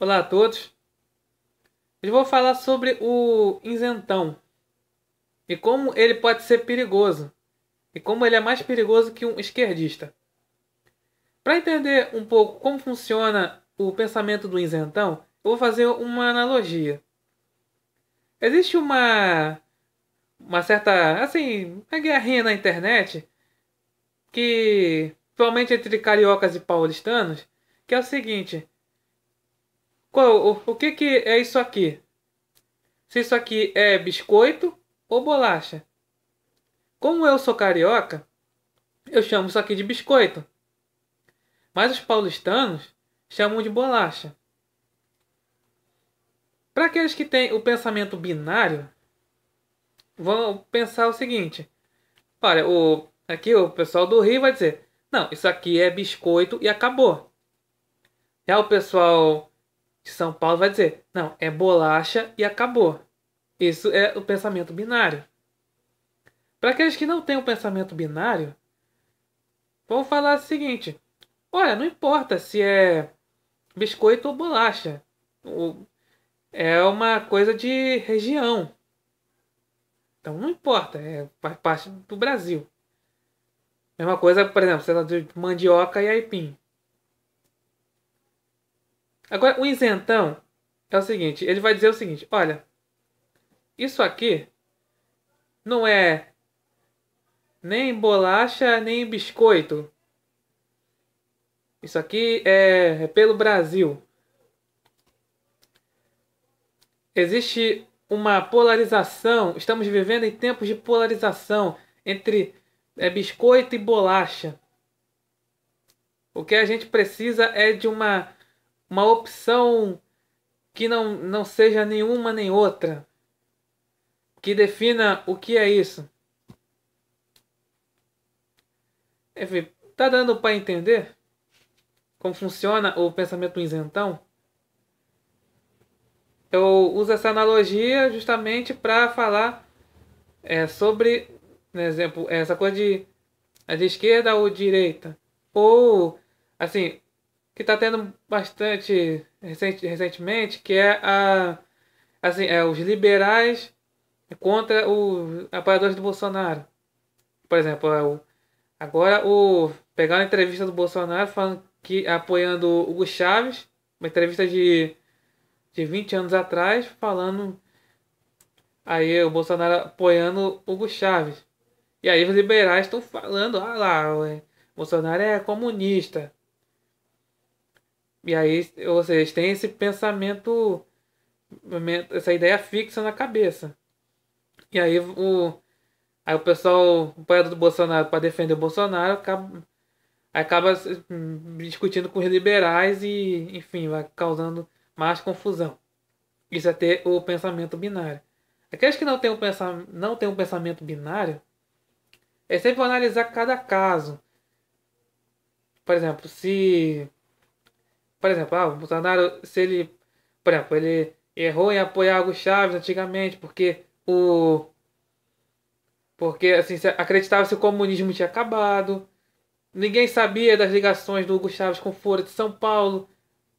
Olá a todos. Eu vou falar sobre o isentão e como ele pode ser perigoso e como ele é mais perigoso que um esquerdista. Para entender um pouco como funciona o pensamento do isentão, eu vou fazer uma analogia. Existe uma uma certa, assim, uma guerrinha na internet que, principalmente entre cariocas e paulistanos, que é o seguinte, qual, o, o que, que é isso aqui? Se isso aqui é biscoito ou bolacha? Como eu sou carioca, eu chamo isso aqui de biscoito. Mas os paulistanos chamam de bolacha. Para aqueles que têm o pensamento binário, vão pensar o seguinte: olha, o, aqui o pessoal do Rio vai dizer, não, isso aqui é biscoito e acabou. Já o pessoal de São Paulo vai dizer: não, é bolacha e acabou. Isso é o pensamento binário. Para aqueles que não têm o um pensamento binário, vão falar o seguinte: olha, não importa se é biscoito ou bolacha. É uma coisa de região. Então não importa, é parte do Brasil. Mesma coisa, por exemplo, você lá, tá de mandioca e aipim. Agora, o isentão é o seguinte: ele vai dizer o seguinte, olha, isso aqui não é nem bolacha, nem biscoito. Isso aqui é, é, pelo Brasil. Existe uma polarização, estamos vivendo em tempos de polarização entre é, biscoito e bolacha. O que a gente precisa é de uma uma opção que não, não seja nenhuma nem outra, que defina o que é isso. Enfim, tá dando para entender como funciona o pensamento isentão? Eu uso essa analogia justamente para falar é, sobre, por né, exemplo, essa coisa de a é de esquerda ou direita. Ou, assim, que tá tendo bastante recente, recentemente, que é a assim, é os liberais contra os apoiadores do Bolsonaro. Por exemplo, é agora o pegar a entrevista do Bolsonaro falando que apoiando o Hugo Chaves, uma entrevista de de 20 anos atrás, falando aí o Bolsonaro apoiando o Hugo Chaves. E aí os liberais estão falando, ah lá, o Bolsonaro é comunista. E aí, ou seja, eles têm esse pensamento, essa ideia fixa na cabeça. E aí o, aí o pessoal, o apoiador do Bolsonaro, para defender o Bolsonaro, acaba, acaba hum, discutindo com os liberais e, enfim, vai causando mais confusão. Isso é ter o pensamento binário. Aqueles que não têm um, pensam, não têm um pensamento binário, eles sempre vão analisar cada caso. Por exemplo, se por exemplo, ah, o Bolsonaro, se ele. Por exemplo, ele errou em apoiar o Chaves antigamente, porque o. Porque assim, acreditava que o comunismo tinha acabado. Ninguém sabia das ligações do Hugo Chaves com o Foro de São Paulo.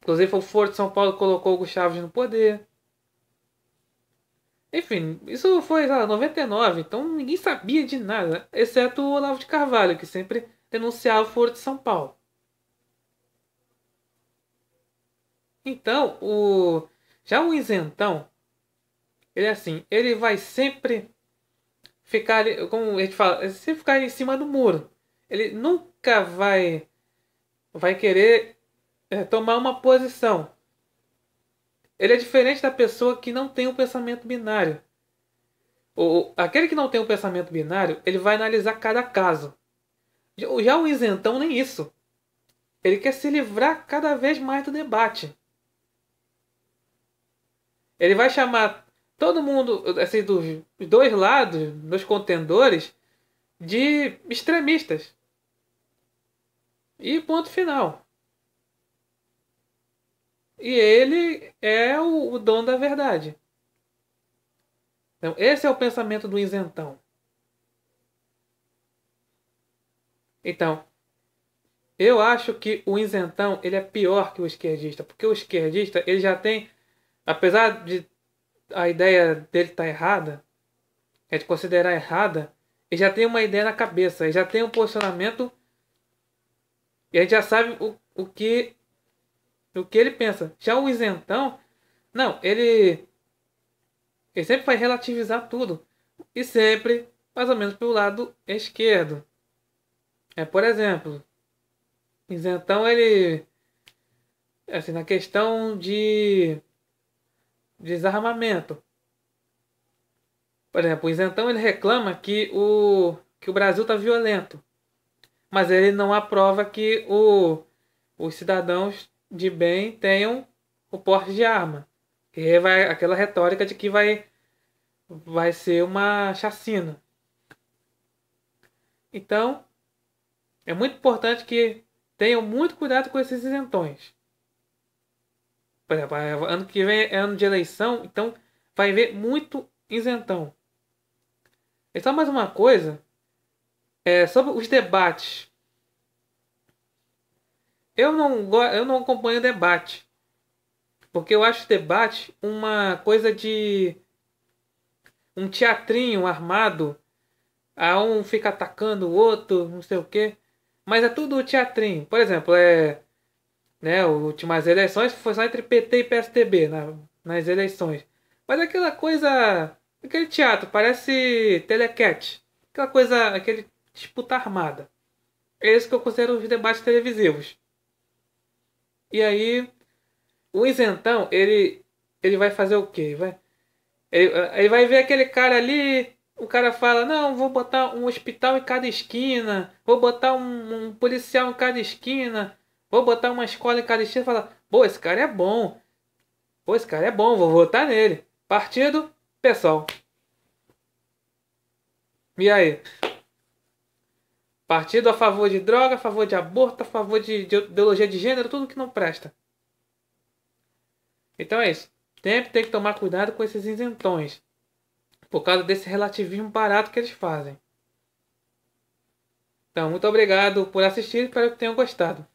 Inclusive o Foro de São Paulo colocou o Hugo Chaves no poder. Enfim, isso foi, sei lá, 99, então ninguém sabia de nada, exceto o Olavo de Carvalho, que sempre denunciava o Foro de São Paulo. Então, o já o isentão, ele é assim, ele vai sempre ficar, como a gente fala, sempre ficar em cima do muro. Ele nunca vai vai querer é, tomar uma posição. Ele é diferente da pessoa que não tem o um pensamento binário. O, aquele que não tem o um pensamento binário, ele vai analisar cada caso. Já o isentão nem isso. Ele quer se livrar cada vez mais do debate. Ele vai chamar todo mundo, assim, dos dois lados, dos contendores, de extremistas. E ponto final. E ele é o, o dono da verdade. Então, esse é o pensamento do isentão. Então, eu acho que o isentão ele é pior que o esquerdista, porque o esquerdista ele já tem apesar de a ideia dele estar tá errada, é de considerar errada, ele já tem uma ideia na cabeça, ele já tem um posicionamento e a gente já sabe o, o que o que ele pensa. Já o isentão, não, ele ele sempre vai relativizar tudo e sempre mais ou menos pelo lado esquerdo. É, por exemplo, isentão ele assim na questão de desarmamento. Por exemplo, o Isentão ele reclama que o, que o Brasil está violento, mas ele não aprova que o, os cidadãos de bem tenham o porte de arma. Que é, vai aquela retórica de que vai, vai ser uma chacina. Então, é muito importante que tenham muito cuidado com esses isentões. Por exemplo, é, ano que vem é ano de eleição, então vai ver muito isentão. E só mais uma coisa é, sobre os debates. Eu não, eu não acompanho debate. Porque eu acho debate uma coisa de. um teatrinho armado. A um fica atacando o outro, não sei o quê. Mas é tudo teatrinho. Por exemplo, é né, últimas eleições foi só entre PT e PSDB na, nas eleições. Mas aquela coisa, aquele teatro, parece telecat, aquela coisa, aquele disputa armada. É isso que eu considero os debates televisivos. E aí, o isentão, ele, ele vai fazer o quê? Vai, ele, ele vai ver aquele cara ali, o cara fala, não, vou botar um hospital em cada esquina, vou botar um, um policial em cada esquina, Vou botar uma escola em cada estilo e falar: pô, esse cara é bom. Pô, esse cara é bom, vou votar nele. Partido, pessoal. E aí? Partido a favor de droga, a favor de aborto, a favor de, ideologia de gênero, tudo que não presta. Então é isso. Sempre tem que tomar cuidado com esses isentões. Por causa desse relativismo barato que eles fazem. Então, muito obrigado por assistir e espero que tenham gostado.